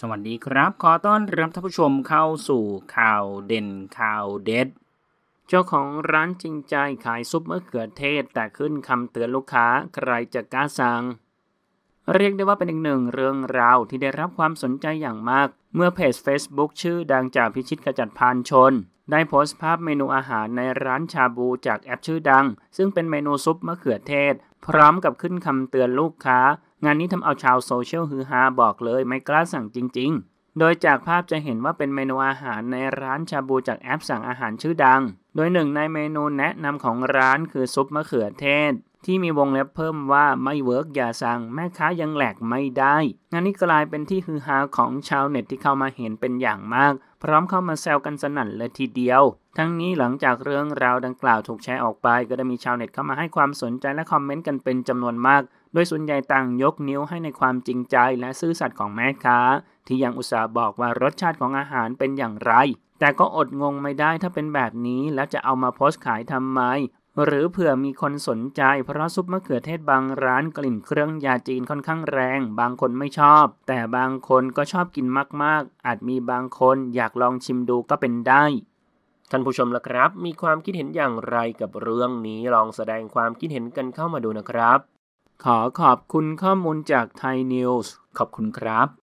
สวัสดีครับ ขอต้อนรับท่านผู้ชมเข้าสู่ข่าวเด่นข่าวเด็ด เจ้าของร้านจริงใจขายซุปมะเขือเทศแต่ขึ้นคำเตือนลูกค้า ใครจะกล้าสั่งเรียกได้ว่าเป็นอีกหนึ่งเรื่องราวที่ได้รับความสนใจอย่างมาก เมื่อเพจ Facebook ชื่อดังจากพิชิตกะจัดพานชน ได้โพสต์ภาพเมนูอาหารในร้านชาบูจากแอปชื่อดัง ซึ่งเป็นเมนูซุปมะเขือเทศ พร้อมกับขึ้นคำเตือนลูกค้างานนี้ทำเอาชาวโซเชียลฮือฮาบอกเลยไม่กล้าสั่งจริงๆ โดยจากภาพจะเห็นว่าเป็นเมนูอาหารในร้านชาบูจากแอปสั่งอาหารชื่อดัง โดยหนึ่งในเมนูแนะนำของร้านคือซุปมะเขือเทศที่มีวงเล็บเพิ่มว่าไม่เวิร์กอย่าสั่งแม่ค้ายังแหลกไม่ได้งานนี้กลายเป็นที่ฮือฮาของชาวเน็ตที่เข้ามาเห็นเป็นอย่างมาก พร้อมเข้ามาแซวกันสนั่นเลยทีเดียว ทั้งนี้หลังจากเรื่องราวดังกล่าวถูกแชร์ออกไป ก็ได้มีชาวเน็ตเข้ามาให้ความสนใจและคอมเมนต์กันเป็นจำนวนมาก โดยส่วนใหญ่ต่างยกนิ้วให้ในความจริงใจ และซื่อสัตย์ของแม่ค้า ที่ยังอุตส่าห์บอกว่ารสชาติของอาหารเป็นอย่างไร แต่ก็อดงงไม่ได้ถ้าเป็นแบบนี้แล้วจะเอามาโพสต์ขายทำไมหรือเผื่อมีคนสนใจ เพราะซุปมะเขือเทศบางร้านกลิ่นเครื่องยาจีนค่อนข้างแรง บางคนไม่ชอบ แต่บางคนก็ชอบกินมาก ๆ อาจมีบางคนอยากลองชิมดูก็เป็นได้ท่านผู้ชมละครับ มีความคิดเห็นอย่างไรกับเรื่องนี้ลองแสดงความคิดเห็นกันเข้ามาดูนะครับขอขอบคุณข้อมูลจากไทยนิวส์ขอบคุณครับ